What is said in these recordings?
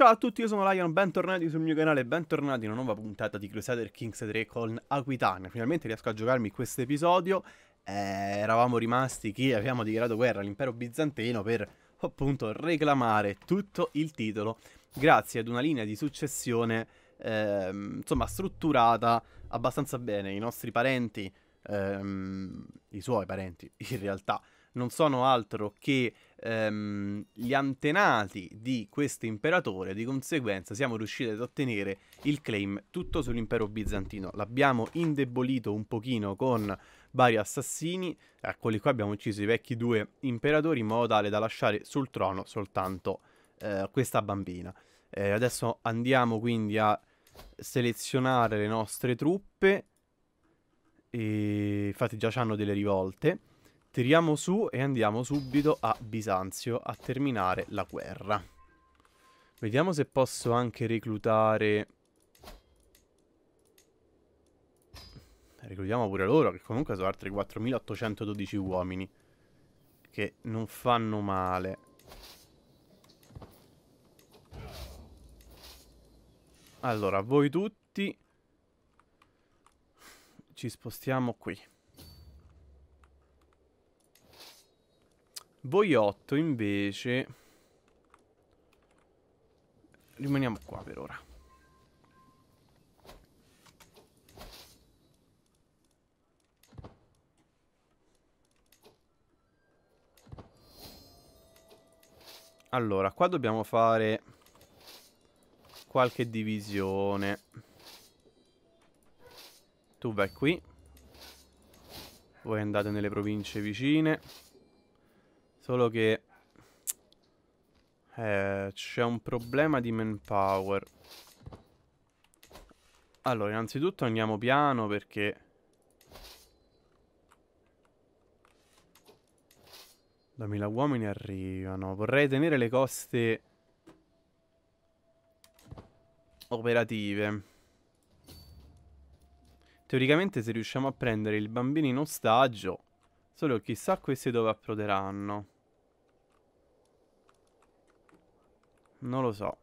Ciao a tutti, io sono Lion, bentornati sul mio canale, bentornati in una nuova puntata di Crusader Kings 3 con Aquitania. Finalmente riesco a giocarmi questo episodio. Eh, eravamo rimasti che abbiamo dichiarato guerra all'impero bizantino per appunto reclamare tutto il titolo grazie ad una linea di successione ehm, insomma strutturata abbastanza bene. I nostri parenti, ehm, i suoi parenti in realtà, non sono altro che ehm, gli antenati di questo imperatore, di conseguenza siamo riusciti ad ottenere il claim tutto sull'impero bizantino. L'abbiamo indebolito un pochino con vari assassini, eccoli qua abbiamo ucciso i vecchi due imperatori in modo tale da lasciare sul trono soltanto eh, questa bambina. Eh, adesso andiamo quindi a selezionare le nostre truppe. E infatti già hanno delle rivolte. Tiriamo su e andiamo subito a Bisanzio a terminare la guerra. Vediamo se posso anche reclutare... Reclutiamo pure loro, che comunque sono altri 4.812 uomini. Che non fanno male. Allora, voi tutti... Ci spostiamo qui. Boiotto invece... Rimaniamo qua per ora. Allora, qua dobbiamo fare qualche divisione. Tu vai qui. Voi andate nelle province vicine. Solo che... Eh, c'è un problema di manpower. Allora, innanzitutto andiamo piano perché... Da uomini arrivano. Vorrei tenere le coste... Operative. Teoricamente se riusciamo a prendere il bambino in ostaggio... Solo chissà questi dove approderanno. Non lo so.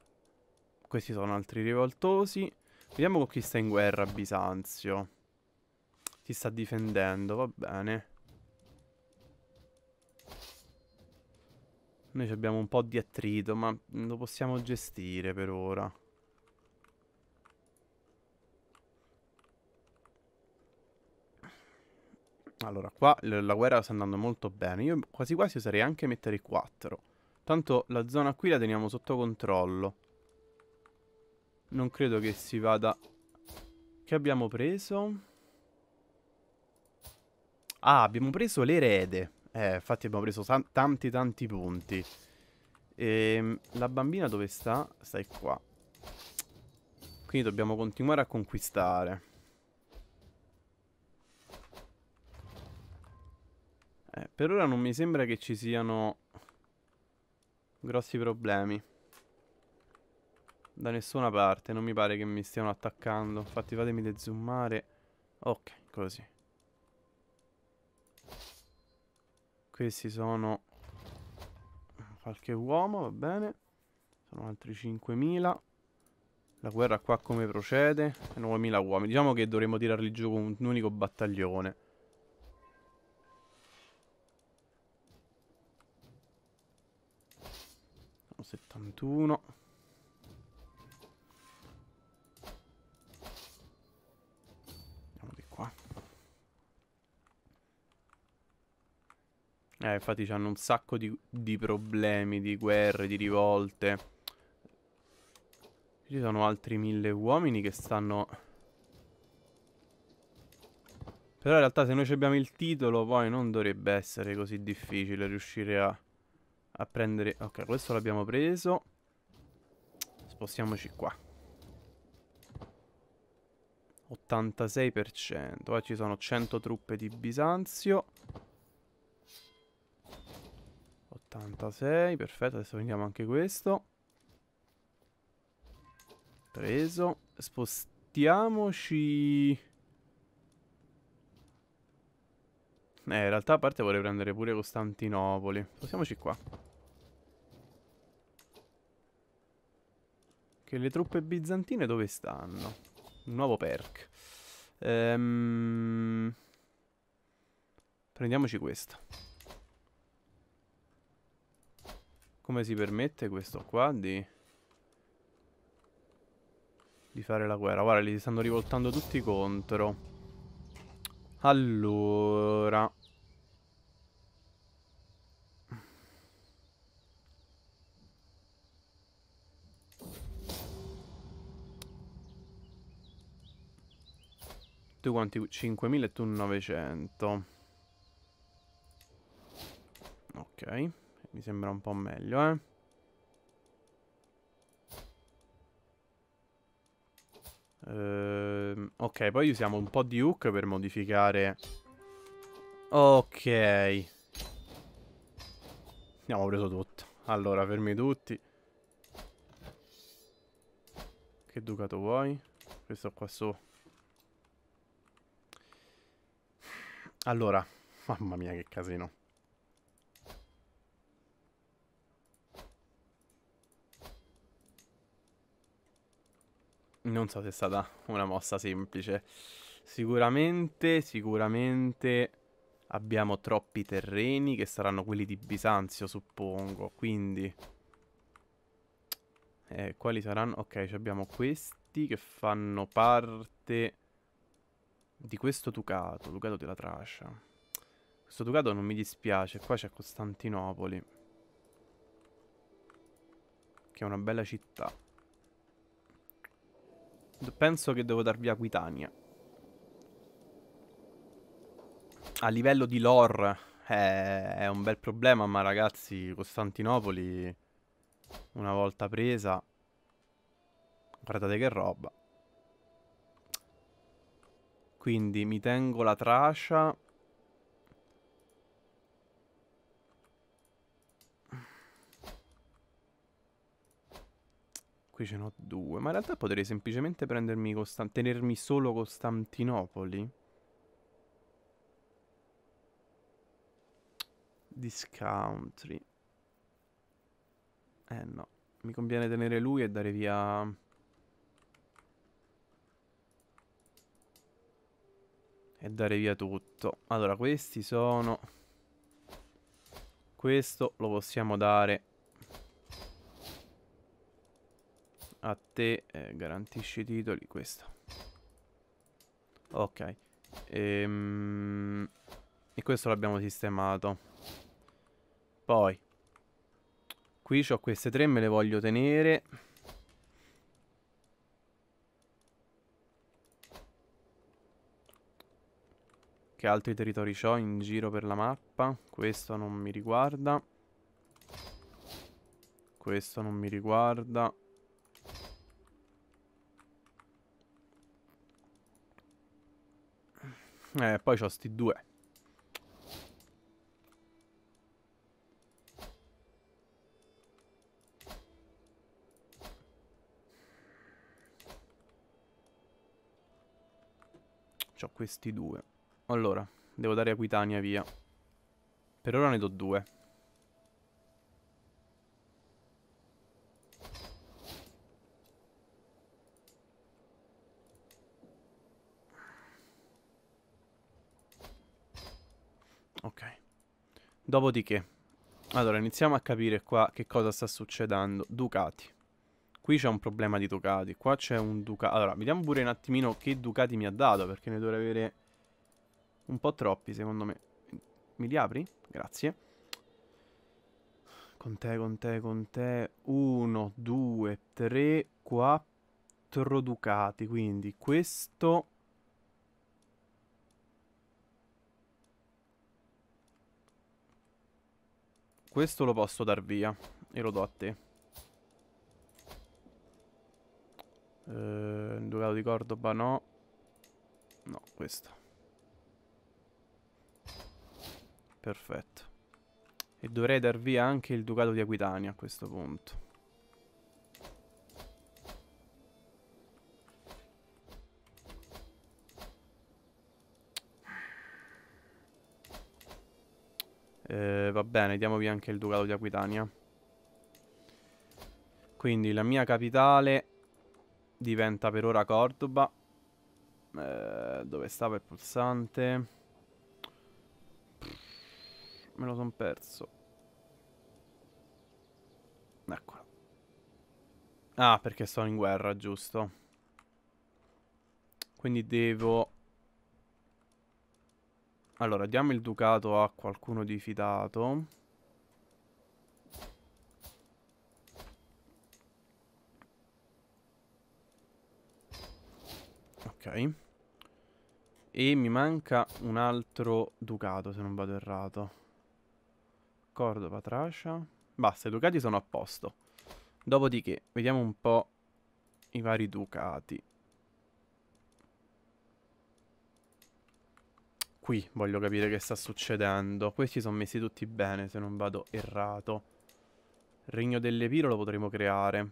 Questi sono altri rivoltosi. Vediamo con chi sta in guerra Bisanzio. Si sta difendendo, va bene. Noi abbiamo un po' di attrito, ma lo possiamo gestire per ora. Allora, qua la guerra sta andando molto bene. Io quasi quasi oserei anche mettere 4. Tanto la zona qui la teniamo sotto controllo. Non credo che si vada... Che abbiamo preso? Ah, abbiamo preso l'erede. Eh, infatti abbiamo preso tanti tanti punti. E, ehm, la bambina dove sta? Stai qua. Quindi dobbiamo continuare a conquistare. Eh, per ora non mi sembra che ci siano grossi problemi. Da nessuna parte, non mi pare che mi stiano attaccando. Infatti fatemi de zoomare. Ok, così. Questi sono qualche uomo, va bene. Sono altri 5.000. La guerra qua come procede? 9.000 uomini. Diciamo che dovremmo tirarli giù con un unico battaglione. 71 Andiamo di qua Eh infatti hanno un sacco di, di problemi Di guerre, di rivolte Ci sono altri mille uomini che stanno Però in realtà se noi abbiamo il titolo Poi non dovrebbe essere così difficile riuscire a a prendere... Ok, questo l'abbiamo preso. Spostiamoci qua. 86%. Poi ci sono 100 truppe di Bisanzio. 86, perfetto. Adesso prendiamo anche questo. Preso. Spostiamoci. Eh, in realtà a parte vorrei prendere pure Costantinopoli. Spostiamoci qua. Che le truppe bizantine dove stanno? Un nuovo perk. Ehm... Prendiamoci questo. Come si permette questo qua di... Di fare la guerra. Guarda, li stanno rivoltando tutti contro. Allora... tutti quanti 5.000 tu 900. Ok, mi sembra un po' meglio, eh. Uh, ok, poi usiamo un po' di hook per modificare. Ok. Abbiamo preso tutto. Allora, fermi tutti. Che ducato vuoi? Questo qua su. Allora, mamma mia che casino. Non so se è stata una mossa semplice. Sicuramente, sicuramente abbiamo troppi terreni che saranno quelli di Bisanzio, suppongo. Quindi... Eh, quali saranno? Ok, abbiamo questi che fanno parte di questo Ducato, Ducato della Trascia. Questo Ducato non mi dispiace, qua c'è Costantinopoli. Che è una bella città. Penso che devo dar via Aquitania. A livello di lore eh, è un bel problema, ma ragazzi, Costantinopoli una volta presa... Guardate che roba. Quindi mi tengo la trascia. Qui ce n'ho due. Ma in realtà potrei semplicemente prendermi tenermi solo Costantinopoli. Discountry. Eh no. Mi conviene tenere lui e dare via... E dare via tutto Allora questi sono Questo lo possiamo dare A te eh, Garantisci i titoli Questo Ok ehm, E questo l'abbiamo sistemato Poi Qui ho queste tre me le voglio tenere Che altri territori ho in giro per la mappa? Questo non mi riguarda. Questo non mi riguarda. Eh, poi ho sti due. C'ho questi due. Allora, devo dare Aquitania via. Per ora ne do due. Ok. Dopodiché, allora iniziamo a capire qua che cosa sta succedendo. Ducati. Qui c'è un problema di Ducati. Qua c'è un Ducati. Allora, vediamo pure un attimino che Ducati mi ha dato, perché ne dovrei avere un po' troppi, secondo me. Mi li apri? Grazie. Con te, con te, con te. Uno, due, tre, quattro ducati. Quindi questo... Questo lo posso dar via. E lo do a te. Eh, ducato di Cordoba no. No, questo. Perfetto. E dovrei dar via anche il Ducato di Aquitania a questo punto. Eh, va bene, diamo via anche il Ducato di Aquitania. Quindi la mia capitale diventa per ora Cordoba. Eh, dove stava il pulsante? me lo son perso. Eccolo. Ah, perché sono in guerra, giusto. Quindi devo... Allora, diamo il ducato a qualcuno di fidato. Ok. E mi manca un altro ducato, se non vado errato. D'accordo, Patrascia. Basta, i Ducati sono a posto. Dopodiché, vediamo un po' i vari Ducati. Qui voglio capire che sta succedendo. Questi sono messi tutti bene, se non vado errato. Regno dell'Epiro lo potremo creare.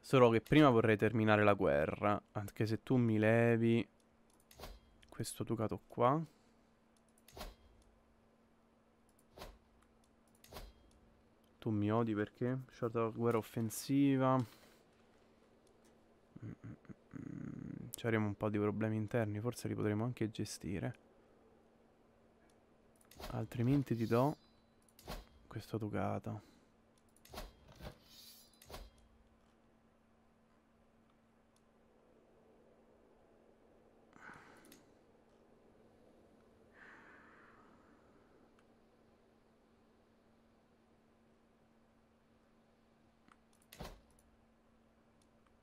Solo che prima vorrei terminare la guerra. Anche se tu mi levi questo Ducato qua. Tu mi odi perché? Certo, guerra offensiva. Mm, mm, mm, Ci avremo un po' di problemi interni, forse li potremo anche gestire. Altrimenti ti do questo Ducato.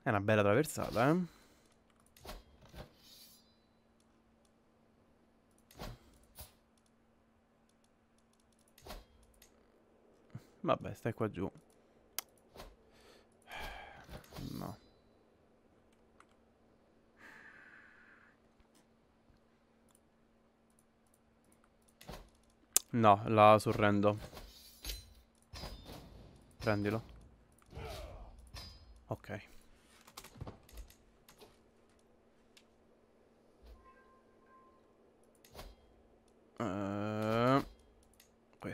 È una bella traversata, eh. Vabbè, stai qua giù. No. No, la sorrendo. Prendilo. Ok.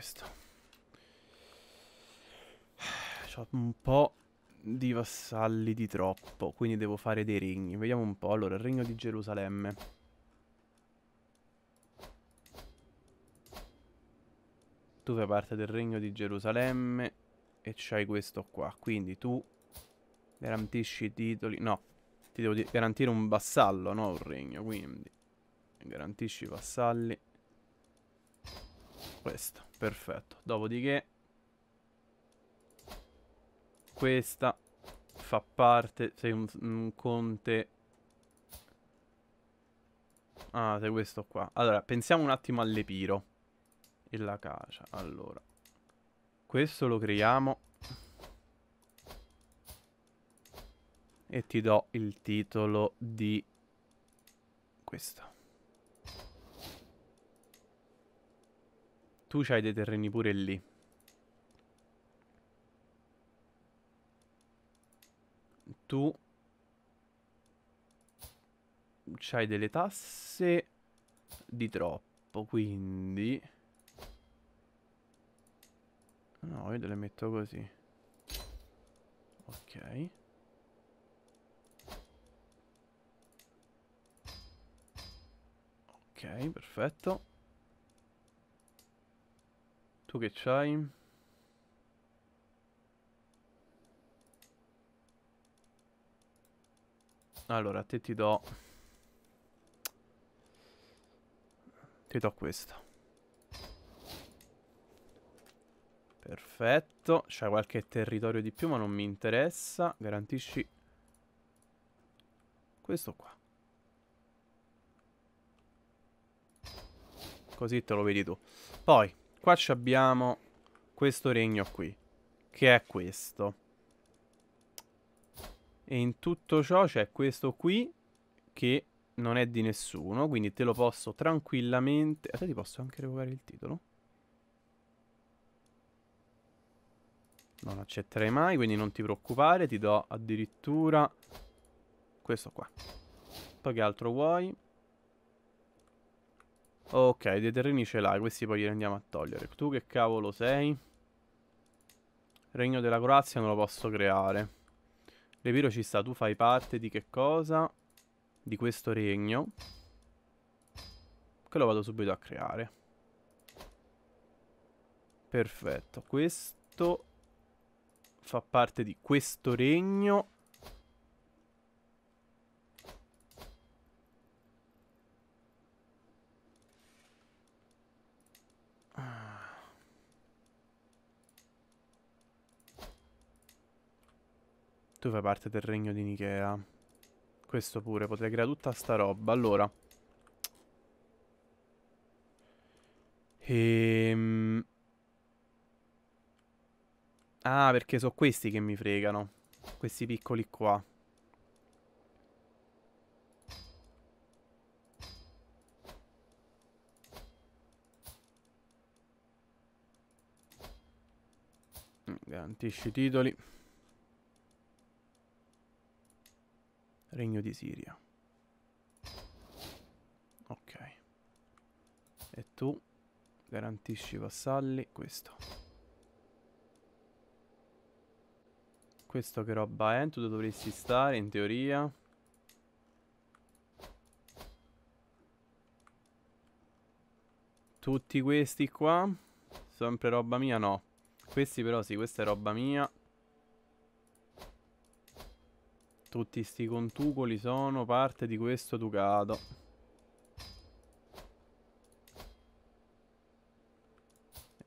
questo. Ho un po' di vassalli di troppo, quindi devo fare dei regni. Vediamo un po'. Allora, il regno di Gerusalemme. Tu fai parte del regno di Gerusalemme e c'hai questo qua. Quindi tu garantisci i titoli. No, ti devo garantire un vassallo, no un regno. Quindi garantisci i vassalli. Questo. Perfetto. Dopodiché questa fa parte, sei un, un conte Ah, sei questo qua. Allora, pensiamo un attimo all'epiro. E la caccia. Allora. Questo lo creiamo. E ti do il titolo di... Questo. Tu c'hai dei terreni pure lì. Tu c'hai delle tasse di troppo, quindi... No, io te le metto così. Ok. Ok, perfetto. Tu che c'hai? Allora, a te ti do... Ti do questo. Perfetto. C'è qualche territorio di più, ma non mi interessa. Garantisci questo qua. Così te lo vedi tu. Poi, Qua abbiamo questo regno qui, che è questo. E in tutto ciò c'è questo qui, che non è di nessuno, quindi te lo posso tranquillamente... Adesso ti posso anche revocare il titolo? Non accetterai mai, quindi non ti preoccupare, ti do addirittura questo qua. Poi che altro vuoi? Ok, dei terreni ce l'hai, questi poi li andiamo a togliere. Tu che cavolo sei? Regno della Croazia non lo posso creare. Repiro ci sta, tu fai parte di che cosa? Di questo regno. Che lo vado subito a creare. Perfetto, questo fa parte di questo regno Tu fai parte del regno di Nikea. Questo pure, potrei creare tutta sta roba. Allora. Ehm... Ah, perché sono questi che mi fregano. Questi piccoli qua. Garantisci i titoli. Regno di Siria. Ok. E tu garantisci i vassalli questo. Questo che roba è? Tu dovresti stare in teoria. Tutti questi qua. Sempre roba mia? No. Questi però sì, questa è roba mia. Tutti sti contugoli sono parte di questo ducato.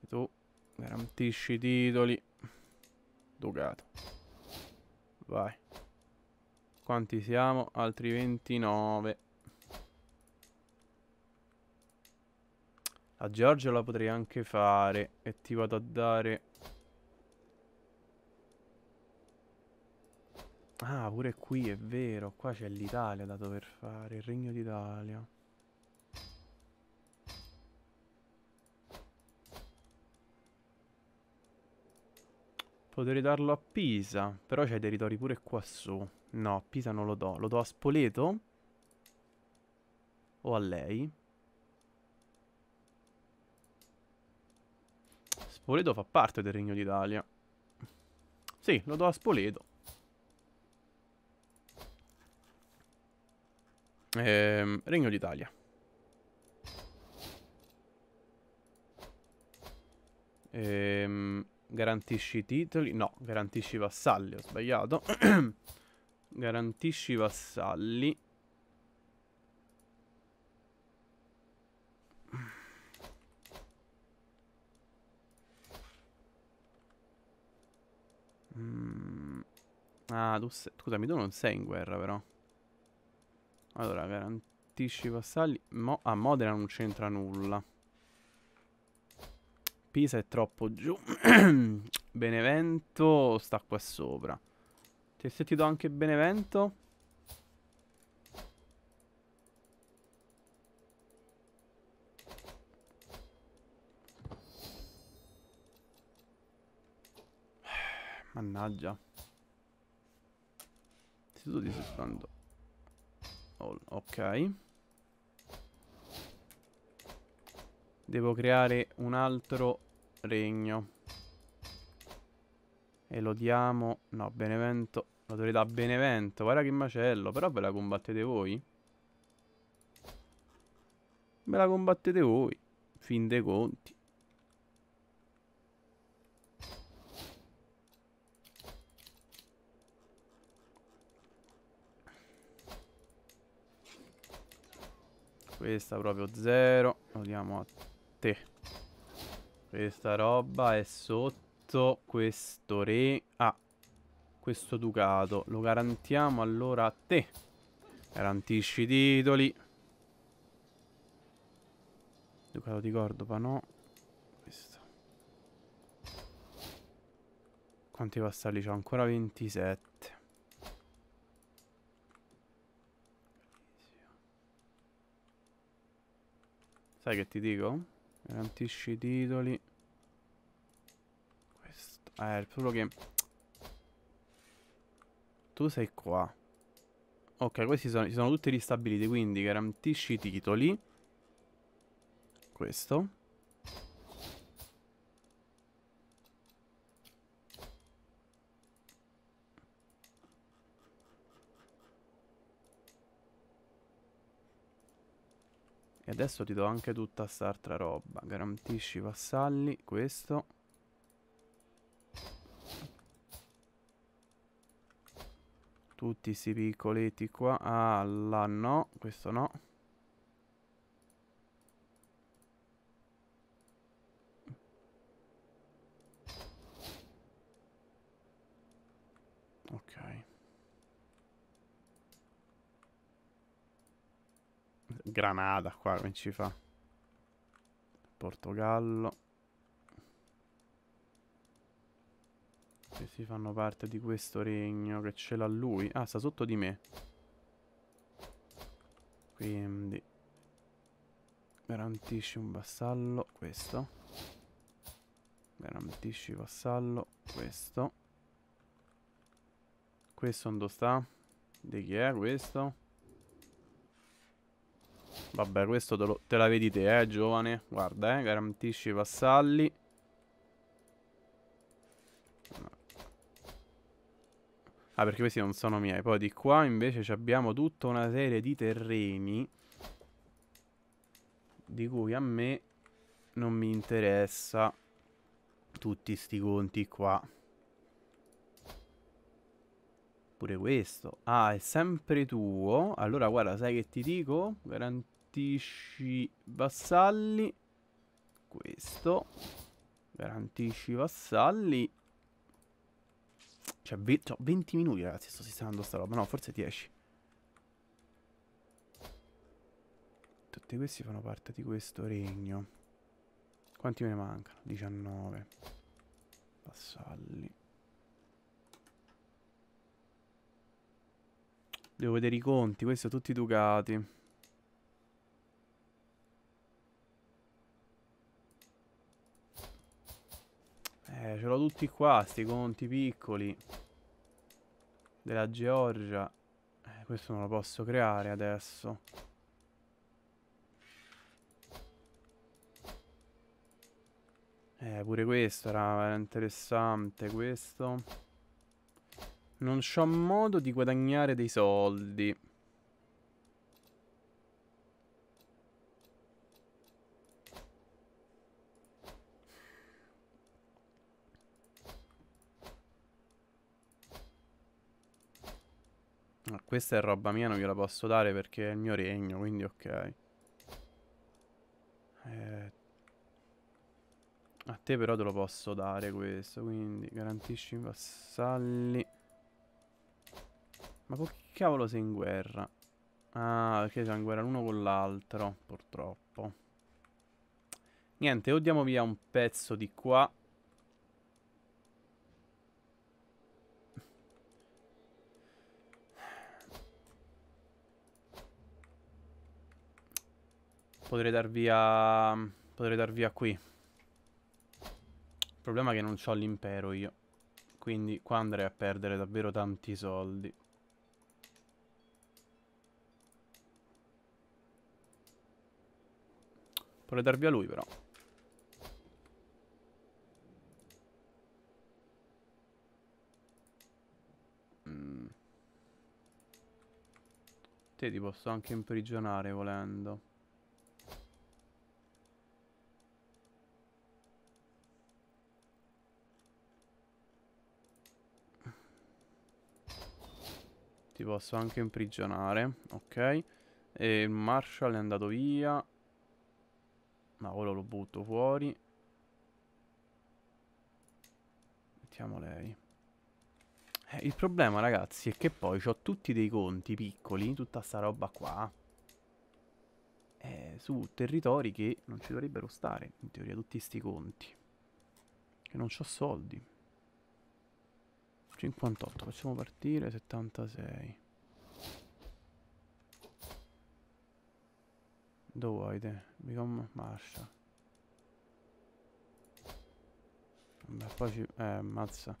E tu garantisci i titoli. Ducato. Vai. Quanti siamo? Altri 29. La Georgia la potrei anche fare. E ti vado a dare Ah, pure qui è vero. Qua c'è l'Italia da dover fare. Il Regno d'Italia. Potrei darlo a Pisa. Però c'è i territori pure qua su. No, a Pisa non lo do. Lo do a Spoleto? O a lei? Spoleto fa parte del Regno d'Italia. Sì, lo do a Spoleto. Ehm, Regno d'Italia. Ehm, garantisci titoli. No, garantisci vassalli. Ho sbagliato. garantisci vassalli. Mm. Ah, tu sei... scusami, tu non sei in guerra però. Allora, garantisci i passaggi. Mo ah, Modena non c'entra nulla. Pisa è troppo giù. Benevento sta qua sopra. Cioè, ti hai sentito anche Benevento? Mannaggia. Sì, Istituto di sospando all, ok. Devo creare un altro regno. E lo diamo... No, Benevento. L'autorità Benevento. Guarda che macello. Però ve la combattete voi? Ve la combattete voi. Fin dei conti. Questa proprio zero. Lo diamo a te. Questa roba è sotto questo re. Ah, questo ducato. Lo garantiamo allora a te. Garantisci i titoli. Ducato di Cordoba, no. Questo. Quanti vassalli c'ho? Ancora 27. Sai che ti dico? Garantisci i titoli. Questo. Eh, solo che... Tu sei qua. Ok, questi sono, sono tutti ristabiliti, quindi garantisci i titoli. Questo. E adesso ti do anche tutta quest'altra roba. Garantisci i vassalli, questo. Tutti questi piccoletti qua. Ah, là no, questo no. Granada qua, come ci fa? Portogallo. Questi fanno parte di questo regno che ce l'ha lui. Ah, sta sotto di me. Quindi garantisci un vassallo, questo. Garantisci vassallo, questo. Questo dove sta? Di chi è questo? Vabbè, questo te, lo, te la vedi te, eh, giovane. Guarda, eh, garantisci i vassalli. Ah, perché questi non sono miei. Poi di qua invece abbiamo tutta una serie di terreni di cui a me non mi interessa tutti sti conti qua. Pure questo. Ah, è sempre tuo. Allora, guarda, sai che ti dico? Garantisci garantisci vassalli. Questo. Garantisci vassalli. Cioè, ve cioè 20 minuti, ragazzi, sto sistemando sta roba. No, forse 10. Tutti questi fanno parte di questo regno. Quanti me ne mancano? 19. Vassalli. Devo vedere i conti, questi sono tutti ducati. Eh, ce l'ho tutti qua, sti conti piccoli. Della Georgia. Eh, questo non lo posso creare adesso. Eh, pure questo era interessante, questo. Non ho modo di guadagnare dei soldi. Mm, questa è roba mia, non gliela posso dare perché è il mio regno, quindi ok. Eh, a te però te lo posso dare questo, quindi garantisci i vassalli. Ma con chi cavolo sei in guerra? Ah, perché siamo in guerra l'uno con l'altro, purtroppo. Niente, o diamo via un pezzo di qua Potrei dar via... Potrei dar via qui. Il problema è che non ho l'impero io. Quindi qua andrei a perdere davvero tanti soldi. Potrei dar via lui però. Mm. Te ti posso anche imprigionare volendo. Ti posso anche imprigionare, ok. E il Marshall è andato via. Ma no, ora lo butto fuori. Mettiamo lei. Eh, il problema, ragazzi, è che poi ho tutti dei conti piccoli, tutta sta roba qua. Eh, su territori che non ci dovrebbero stare, in teoria, tutti sti conti. Che non ho soldi. 58, facciamo partire 76. Dove vuoi te? Become Marsha. Vabbè, poi ci... Eh, mazza.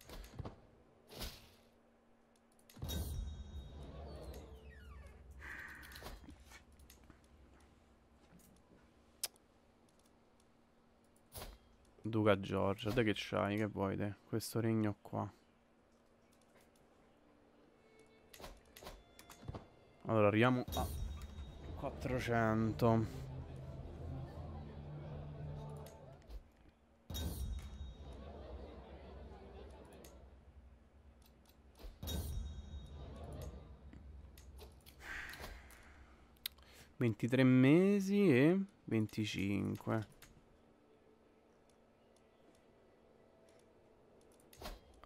Duca Giorgia, te che c'hai? Che vuoi te? Questo regno qua. Allora arriviamo a 400 23 mesi e venticinque.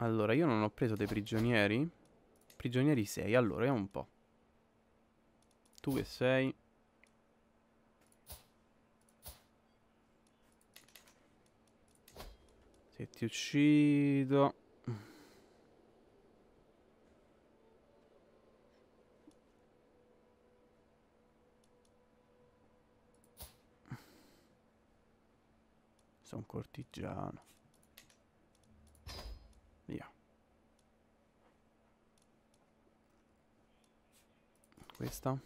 Allora io non ho preso dei prigionieri Prigionieri sei. Allora vediamo un po' Tu che sei? Se ti uccido... Sono un cortigiano. Via. Questa.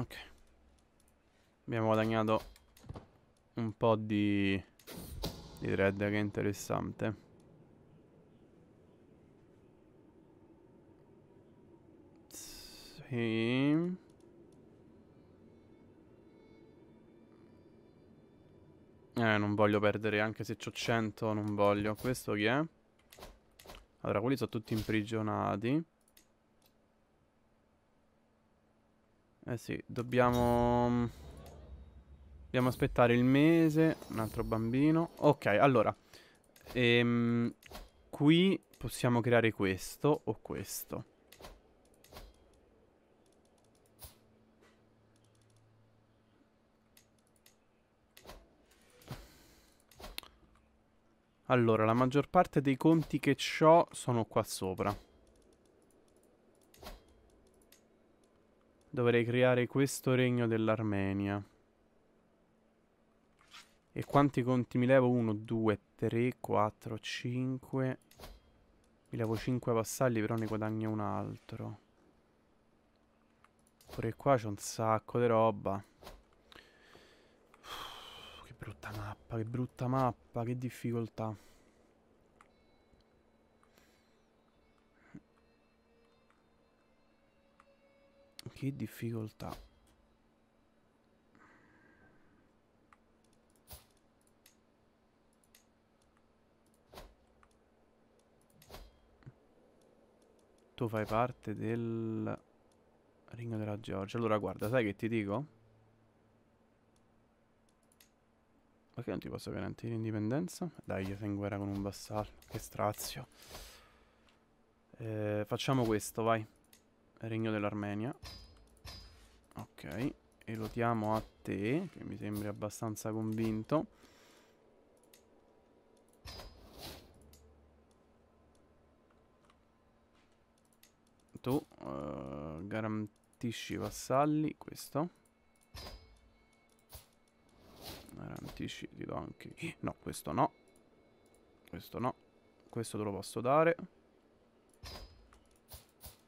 Ok. Abbiamo guadagnato un po' di, di thread che è interessante. Sì. Eh, non voglio perdere, anche se ho 100 non voglio. Questo chi è? Allora, quelli sono tutti imprigionati. Eh sì, dobbiamo... Mm, dobbiamo aspettare il mese, un altro bambino. Ok, allora. Ehm, qui possiamo creare questo o questo. Allora, la maggior parte dei conti che ho sono qua sopra. dovrei creare questo regno dell'Armenia. E quanti conti mi levo? 1, 2, 3, 4, 5. Mi levo 5 vassalli, però ne guadagno un altro. Pure qua c'è un sacco di roba. Uff, che brutta mappa, che brutta mappa, che difficoltà. Che difficoltà. Tu fai parte del Regno della Georgia. Allora guarda, sai che ti dico? Perché non ti posso garantire indipendenza? Dai, io sei in guerra con un vassallo. Che strazio. Eh, facciamo questo, vai. Regno dell'Armenia. Ok, e lo diamo a te, che mi sembri abbastanza convinto. Tu uh, garantisci i vassalli, questo. Garantisci, ti do anche... No, questo no. Questo no. Questo te lo posso dare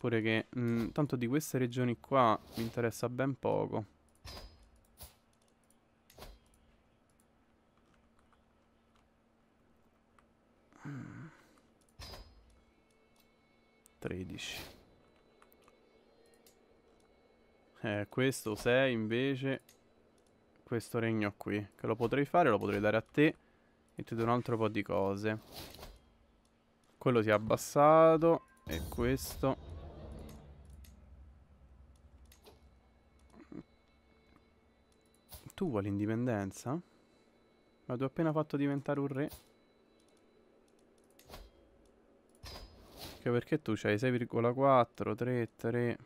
pure che... Mh, mm, tanto di queste regioni qua mi interessa ben poco. Mm. 13. Eh, questo 6 invece... Questo regno qui. Che lo potrei fare, lo potrei dare a te. E ti do un altro po' di cose. Quello si è abbassato. E questo... tu vuoi l'indipendenza? Ma ti ho appena fatto diventare un re. Che perché tu c'hai 6,4, 3, 3...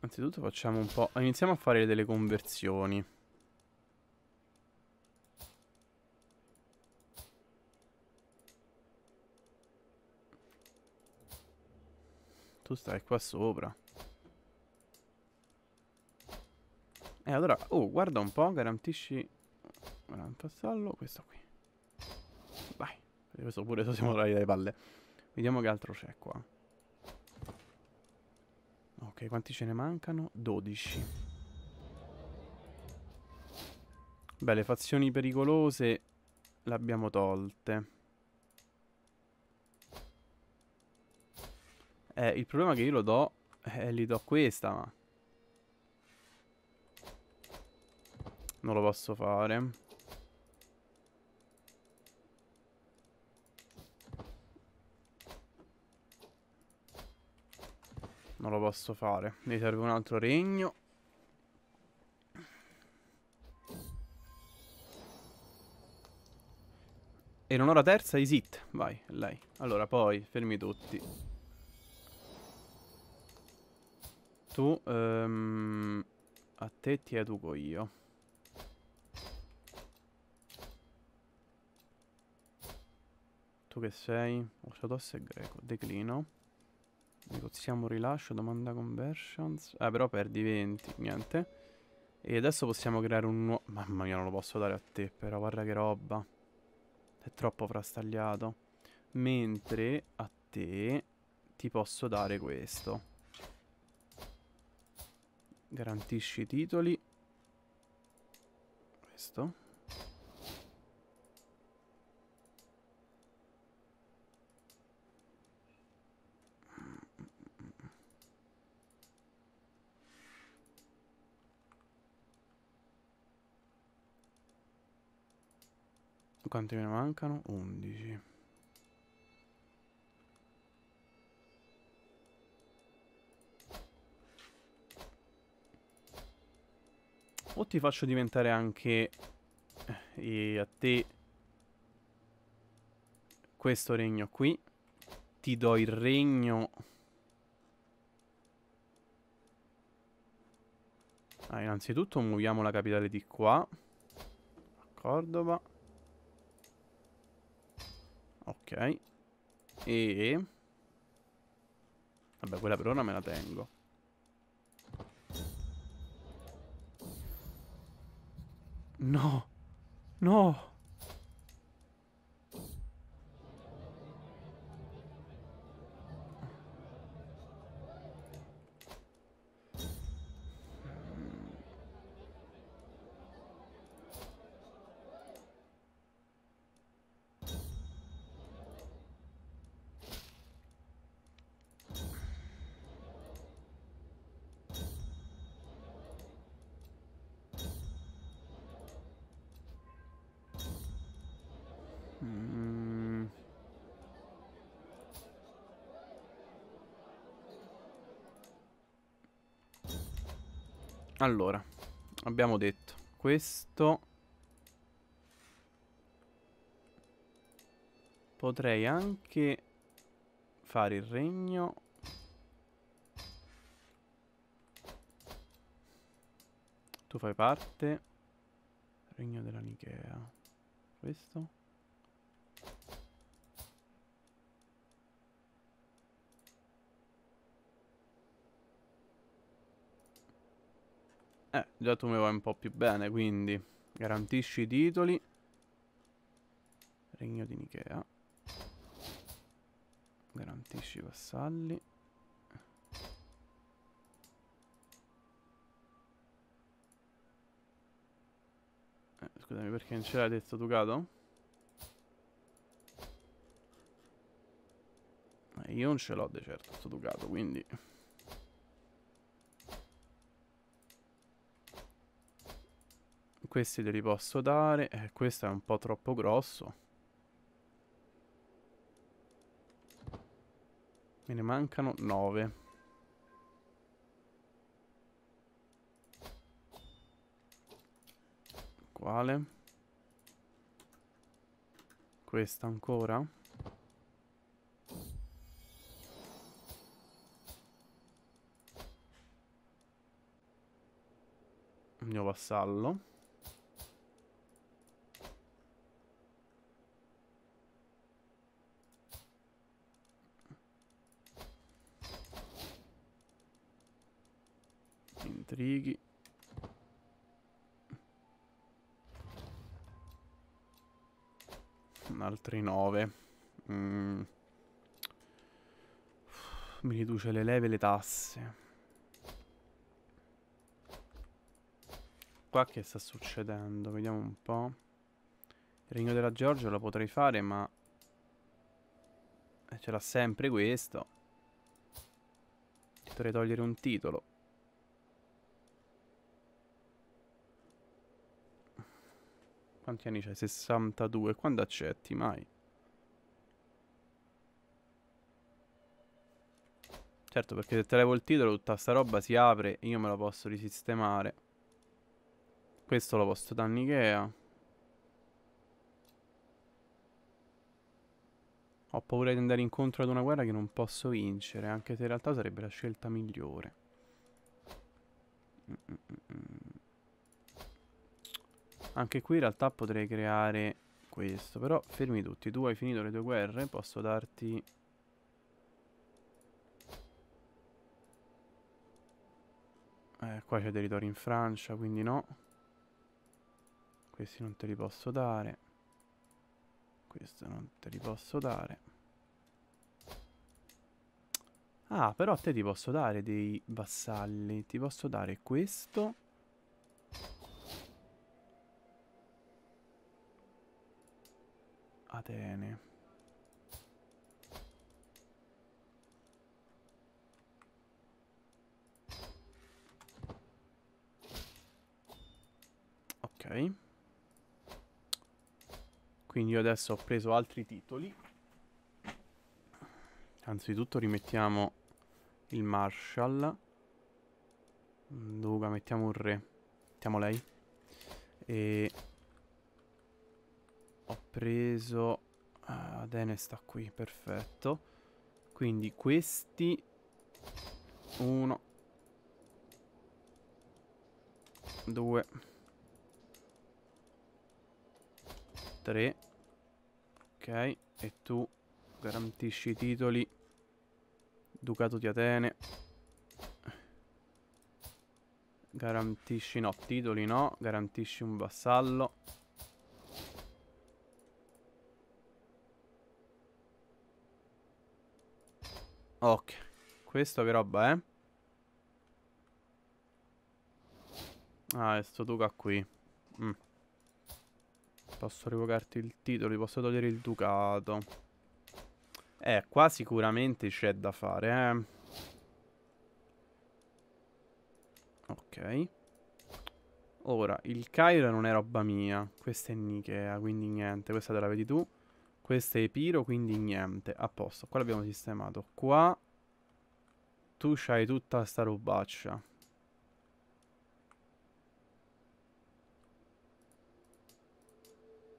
Innanzitutto facciamo un po'... Iniziamo a fare delle conversioni. Tu stai qua sopra. E allora, oh, guarda un po', garantisci... Guarda, un tassello, questo qui. Vai. Questo pure se siamo dai palle. Vediamo che altro c'è qua. Ok, quanti ce ne mancano? 12. Beh, le fazioni pericolose le abbiamo tolte. Eh, il problema è che io lo do... Eh, gli do questa, ma... Non lo posso fare. Non lo posso fare. Mi serve un altro regno. E non ho la terza, is it. Vai, lei. Allora, poi, fermi tutti. Tu um, a te ti educo io. Tu che sei? Ortodosso e greco. Declino. Negoziamo rilascio, domanda conversions. Ah, però perdi 20, niente. E adesso possiamo creare un nuovo... Mamma mia, non lo posso dare a te, però guarda che roba. È troppo frastagliato. Mentre a te ti posso dare questo garantisci i titoli questo quanti me ne mancano? 11 O ti faccio diventare anche eh, e a te questo regno qui. Ti do il regno... Ah, innanzitutto muoviamo la capitale di qua. Cordova. Ok. E... Vabbè, quella per ora me la tengo. No. No. Allora, abbiamo detto questo. Potrei anche fare il regno. Tu fai parte. Regno della Nichea. Questo. Eh, già tu mi vai un po' più bene, quindi garantisci i titoli. Regno di Nikea. Garantisci i vassalli. Eh, scusami, perché non ce l'hai detto Ducato? Eh, io non ce l'ho di certo sto Ducato, quindi... questi te li posso dare. Eh, questo è un po' troppo grosso. Me ne mancano 9. Quale? Questa ancora? Il mio vassallo. righi. Altri 9. Mm. Mi riduce le leve e le tasse. Qua che sta succedendo? Vediamo un po'. Il regno della Georgia lo potrei fare, ma... Ce l'ha sempre questo. Potrei togliere un titolo. Quanti anni c'hai? 62. Quando accetti? Mai. Certo, perché se te levo il titolo tutta sta roba si apre e io me la posso risistemare. Questo lo posso da Ikea. Ho paura di andare incontro ad una guerra che non posso vincere, anche se in realtà sarebbe la scelta migliore. Mm -mm -mm. mm. Anche qui in realtà potrei creare questo. Però fermi tutti. Tu hai finito le tue guerre. Posso darti... Eh, qua c'è territorio in Francia, quindi no. Questi non te li posso dare. Questo non te li posso dare. Ah, però a te ti posso dare dei vassalli. Ti posso dare questo. Atene. Ok. Quindi io adesso ho preso altri titoli. Anzitutto rimettiamo il Marshall. Duca, mettiamo un re. Mettiamo lei. E preso... Ah, Dene sta qui, perfetto. Quindi questi... Uno. Due. Tre. Ok, e tu garantisci i titoli. Ducato di Atene. Garantisci, no, titoli no, garantisci un vassallo. Ok. Questo che roba è? Eh? Ah, è sto duca qui. Mm. Posso revocarti il titolo, posso togliere il ducato. Eh, qua sicuramente c'è da fare, eh. Ok. Ora, il Cairo non è roba mia. Questa è Nikea, quindi niente. Questa te la vedi tu. Questo è Piro, quindi niente. A posto, qua l'abbiamo sistemato. Qua tu c'hai tutta sta robaccia.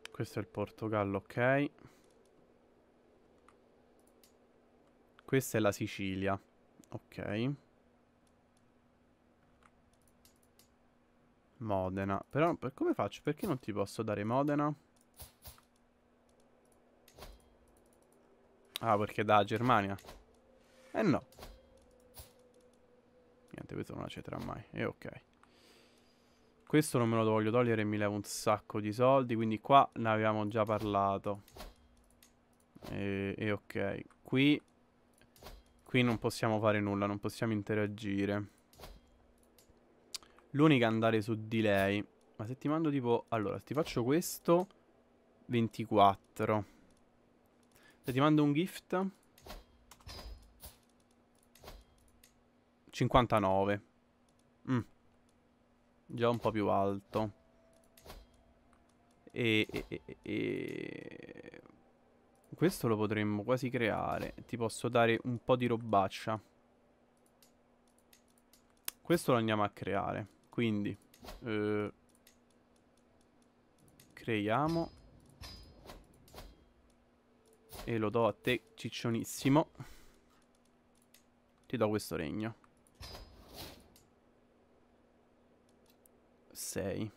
Questo è il Portogallo, ok. Questa è la Sicilia. Ok. Modena. Però per come faccio? Perché non ti posso dare Modena? Ah, perché da Germania? Eh no. Niente, questo non accetterà mai. E eh, ok. Questo non me lo voglio togliere e mi levo un sacco di soldi. Quindi qua ne avevamo già parlato. E, e ok. Qui... Qui non possiamo fare nulla, non possiamo interagire. L'unica è andare su di lei. Ma se ti mando tipo... Allora, ti faccio questo... 24. Se cioè, ti mando un gift... 59. Mm. Già un po' più alto. E, e, e, e, Questo lo potremmo quasi creare. Ti posso dare un po' di robaccia. Questo lo andiamo a creare. Quindi... Eh, creiamo... E lo do a te, ciccionissimo. Ti do questo regno. 6.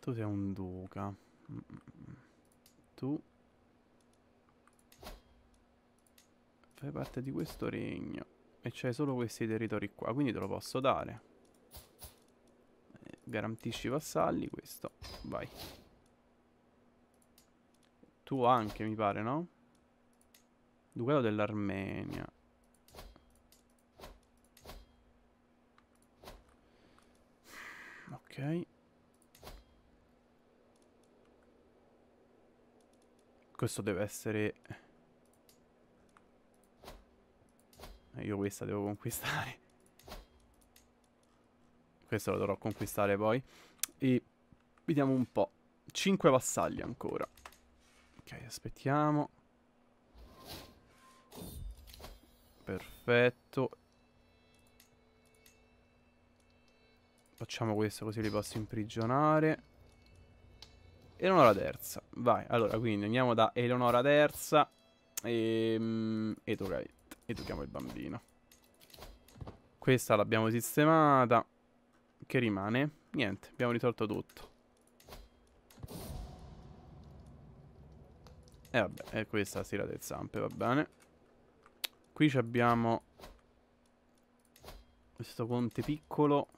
Tu sei un duca. Tu fai parte di questo regno e c'hai solo questi territori qua, quindi te lo posso dare garantisci i vassalli, questo, vai. Tu anche, mi pare, no? Ducato dell'Armenia. Ok. Questo deve essere... Eh, io questa devo conquistare. Questo lo dovrò conquistare poi. E vediamo un po'. 5 vassalli ancora. Ok, aspettiamo. Perfetto. Facciamo questo così li posso imprigionare. Eleonora terza. Vai, allora, quindi andiamo da Eleonora terza e um, educa, educhiamo il bambino. Questa l'abbiamo sistemata che rimane? Niente, abbiamo risolto tutto. E vabbè, è questa la sera delle zampe, va bene. Qui abbiamo questo ponte piccolo.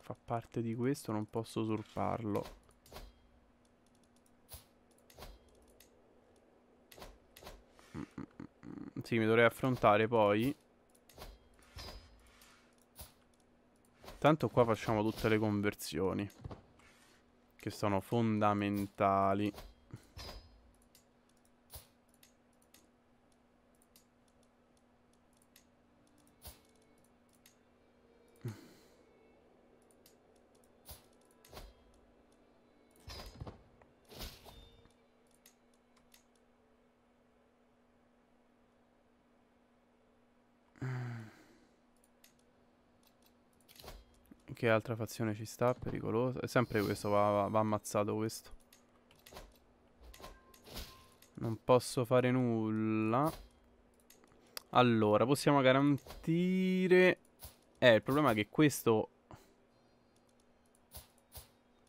Fa parte di questo, non posso usurparlo. Mm, mm, mm, sì, mi dovrei affrontare poi Intanto qua facciamo tutte le conversioni. Che sono fondamentali. Che altra fazione ci sta? Pericolosa. È sempre questo, va, va, va ammazzato questo. Non posso fare nulla. Allora, possiamo garantire... Eh, il problema è che questo...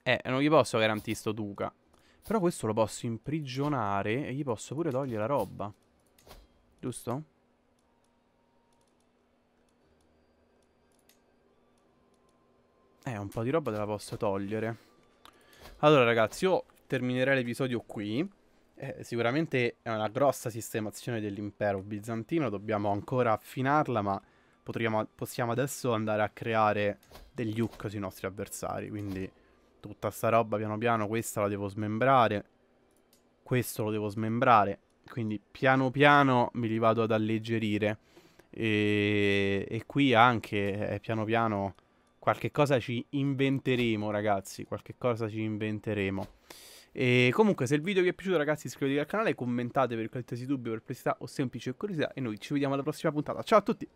Eh, non gli posso garantire sto duca. Però questo lo posso imprigionare e gli posso pure togliere la roba. Giusto? Eh, un po' di roba te la posso togliere. Allora, ragazzi, io terminerei l'episodio qui. Eh, sicuramente è una grossa sistemazione dell'impero bizantino, dobbiamo ancora affinarla, ma potremo, possiamo adesso andare a creare degli hook sui nostri avversari, quindi tutta sta roba piano piano, questa la devo smembrare, questo lo devo smembrare, quindi piano piano me li vado ad alleggerire e, e qui anche eh, piano piano qualche cosa ci inventeremo, ragazzi. Qualche cosa ci inventeremo. E comunque, se il video vi è piaciuto, ragazzi, iscrivetevi al canale, commentate per qualsiasi dubbio, perplessità o semplice curiosità. E noi ci vediamo alla prossima puntata. Ciao a tutti!